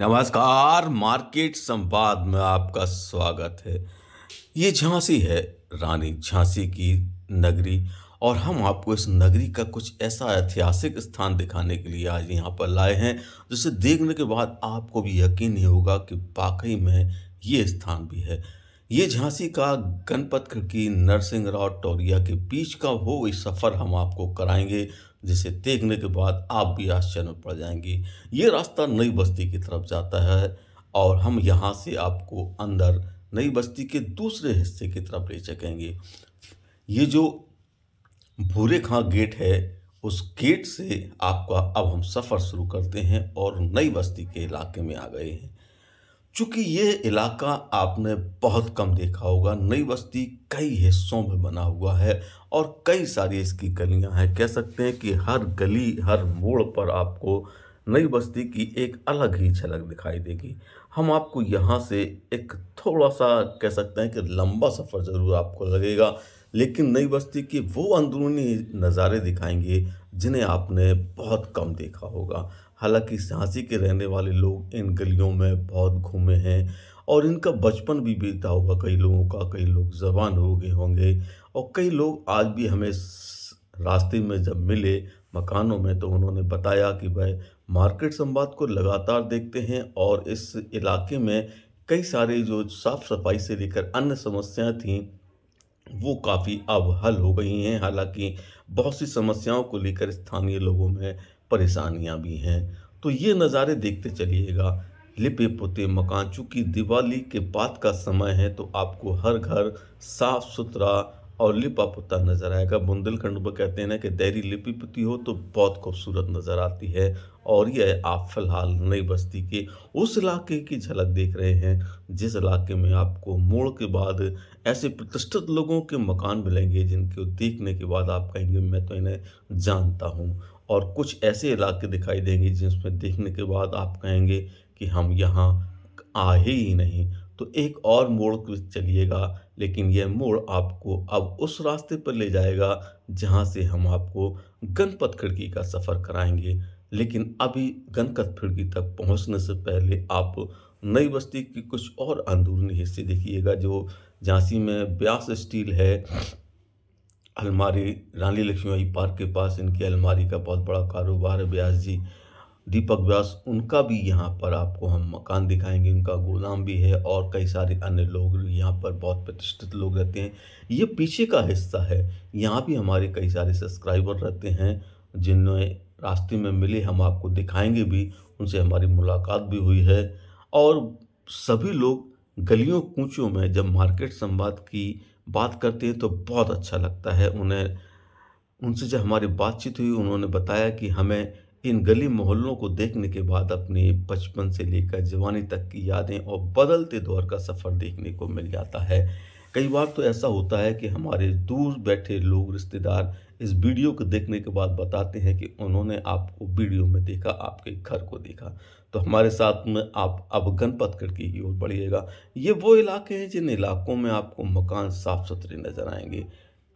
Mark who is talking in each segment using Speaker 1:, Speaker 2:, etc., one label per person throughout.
Speaker 1: नमस्कार मार्केट संवाद में आपका स्वागत है ये झांसी है रानी झांसी की नगरी और हम आपको इस नगरी का कुछ ऐसा ऐतिहासिक स्थान दिखाने के लिए आज यहाँ पर लाए हैं जिसे देखने के बाद आपको भी यकीन नहीं होगा कि वाकई में ये स्थान भी है ये झांसी का गणपत की नरसिंह राव टोरिया के बीच का हो सफ़र हम आपको कराएंगे जिसे देखने के बाद आप भी आश्चर्य में पड़ जाएंगे ये रास्ता नई बस्ती की तरफ जाता है और हम यहाँ से आपको अंदर नई बस्ती के दूसरे हिस्से की तरफ ले सकेंगे ये जो भूरे खां गेट है उस गेट से आपका अब हम सफ़र शुरू करते हैं और नई बस्ती के इलाके में आ गए हैं चूंकि ये इलाका आपने बहुत कम देखा होगा नई बस्ती कई हिस्सों में बना हुआ है और कई सारी इसकी गलियां हैं कह सकते हैं कि हर गली हर मोड़ पर आपको नई बस्ती की एक अलग ही झलक दिखाई देगी हम आपको यहाँ से एक थोड़ा सा कह सकते हैं कि लंबा सफ़र ज़रूर आपको लगेगा लेकिन नई बस्ती के वो अंदरूनी नज़ारे दिखाएंगे जिन्हें आपने बहुत कम देखा होगा हालांकि झांसी के रहने वाले लोग इन गलियों में बहुत घूमे हैं और इनका बचपन भी बीता होगा कई लोगों का कई लोग जबान हो गए होंगे और कई लोग आज भी हमें रास्ते में जब मिले मकानों में तो उन्होंने बताया कि वह मार्केट संवाद को लगातार देखते हैं और इस इलाके में कई सारे जो साफ़ सफाई से लेकर अन्य समस्याएं थीं वो काफ़ी अब हल हो गई हैं हालांकि बहुत सी समस्याओं को लेकर स्थानीय लोगों में परेशानियाँ भी हैं तो ये नज़ारे देखते चलिएगा लिपे पोते मकान चूँकि दिवाली के बाद का समय है तो आपको हर घर साफ सुथरा और लिपा पुता नज़र आएगा बुंदेलखंड में कहते हैं ना कि दैरी लिपी पुती हो तो बहुत खूबसूरत नज़र आती है और यह आप फिलहाल नई बस्ती के उस इलाके की झलक देख रहे हैं जिस इलाके में आपको मोड़ के बाद ऐसे प्रतिष्ठित लोगों के मकान मिलेंगे जिनके देखने के बाद आप कहेंगे मैं तो इन्हें जानता हूँ और कुछ ऐसे इलाके दिखाई देंगे जिसमें देखने के बाद आप कहेंगे कि हम यहाँ आए ही नहीं तो एक और मोड़ चलिएगा लेकिन यह मोड़ आपको अब उस रास्ते पर ले जाएगा जहाँ से हम आपको गनपत खिड़की का सफ़र कराएंगे लेकिन अभी गनपत खिड़की तक पहुँचने से पहले आप नई बस्ती के कुछ और अंदरूनी हिस्से देखिएगा जो झांसी में ब्यास स्टील है अलमारी रानी लक्ष्मीबाई पार्क के पास इनकी अलमारी का बहुत बड़ा कारोबार है ब्यास जी दीपक व्यास उनका भी यहाँ पर आपको हम मकान दिखाएंगे उनका गोदाम भी है और कई सारे अन्य लोग यहाँ पर बहुत प्रतिष्ठित लोग रहते हैं ये पीछे का हिस्सा है यहाँ भी हमारे कई सारे सब्सक्राइबर रहते हैं जिन्हें रास्ते में मिले हम आपको दिखाएंगे भी उनसे हमारी मुलाकात भी हुई है और सभी लोग गलियों कूचियों में जब मार्केट संवाद की बात करते हैं तो बहुत अच्छा लगता है उन्हें उनसे जब हमारी बातचीत हुई उन्होंने बताया कि हमें इन गली मोहल्लों को देखने के बाद अपने बचपन से लेकर जवानी तक की यादें और बदलते दौर का सफ़र देखने को मिल जाता है कई बार तो ऐसा होता है कि हमारे दूर बैठे लोग रिश्तेदार इस वीडियो को देखने के बाद बताते हैं कि उन्होंने आपको वीडियो में देखा आपके घर को देखा तो हमारे साथ में आप अब गणपत खिड़की की ओर बढ़िएगा ये वो इलाके हैं जिन इलाकों में आपको मकान साफ़ सुथरे नज़र आएंगे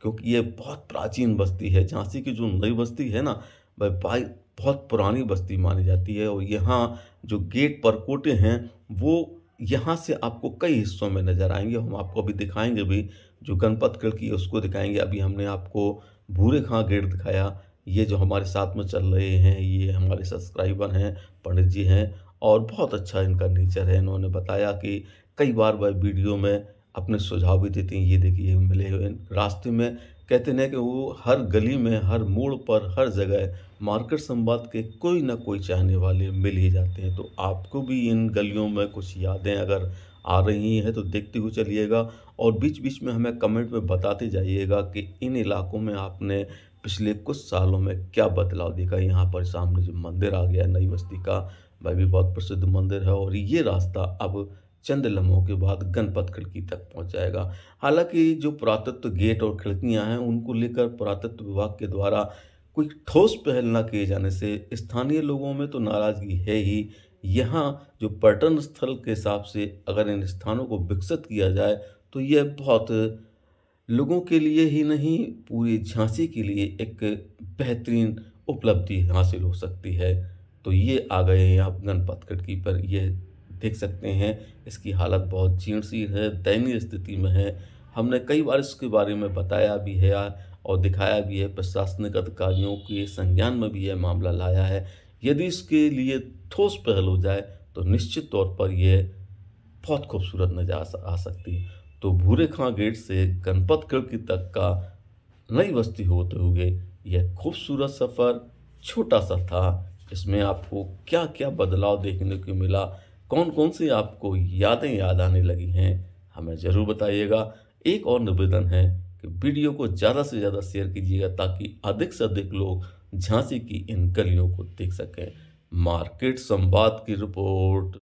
Speaker 1: क्योंकि ये बहुत प्राचीन बस्ती है झांसी की जो नई बस्ती है ना भाई भाई बहुत पुरानी बस्ती मानी जाती है और यहाँ जो गेट पर कोटे हैं वो यहाँ से आपको कई हिस्सों में नज़र आएंगे हम आपको अभी दिखाएंगे भी जो गणपत गढ़ की उसको दिखाएंगे अभी हमने आपको भूरे खां गेट दिखाया ये जो हमारे साथ में चल रहे हैं ये हमारे सब्सक्राइबर हैं पंडित जी हैं और बहुत अच्छा इनका नेचर है इन्होंने बताया कि कई बार वह वीडियो में अपने सुझाव भी देते हैं ये देखिए मिले हुए रास्ते में कहते हैं कि वो हर गली में हर मोड़ पर हर जगह मार्केट संवाद के कोई ना कोई चाहने वाले मिल ही जाते हैं तो आपको भी इन गलियों में कुछ यादें अगर आ रही हैं तो देखते हुए चलिएगा और बीच बीच में हमें कमेंट में बताते जाइएगा कि इन इलाकों में आपने पिछले कुछ सालों में क्या बदलाव देखा यहाँ पर सामने जो मंदिर आ गया नई बस्ती का भाई भी बहुत प्रसिद्ध मंदिर है और ये रास्ता अब चंद लम्हों के बाद गणपत खिड़की तक पहुंच जाएगा हालांकि जो पुरातत्व गेट और खिड़कियां हैं उनको लेकर पुरातत्व विभाग के द्वारा कोई ठोस पहल न किए जाने से स्थानीय लोगों में तो नाराज़गी है ही यहाँ जो पर्यटन स्थल के हिसाब से अगर इन स्थानों को विकसित किया जाए तो यह बहुत लोगों के लिए ही नहीं पूरी झांसी के लिए एक बेहतरीन उपलब्धि हासिल हो सकती है तो ये आ गए हैं आप गणपत की पर यह देख सकते हैं इसकी हालत बहुत जीर्ण सी है दयनीय स्थिति में है हमने कई बार इसके बारे में बताया भी है और दिखाया भी है प्रशासनिक अधिकारियों के संज्ञान में भी यह मामला लाया है यदि इसके लिए ठोस पहल हो जाए तो निश्चित तौर पर यह बहुत खूबसूरत नज़र आ सकती है तो भूरे खां गेट से गणपत खिड़की तक का नई बस्ती होते हुए यह खूबसूरत सफ़र छोटा सा था इसमें आपको क्या क्या बदलाव देखने को मिला कौन कौन सी आपको यादें याद आने लगी हैं हमें ज़रूर बताइएगा एक और निवेदन है कि वीडियो को ज़्यादा से ज़्यादा शेयर कीजिएगा ताकि अधिक से अधिक लोग झांसी की इन गलियों को देख सकें मार्केट संवाद की रिपोर्ट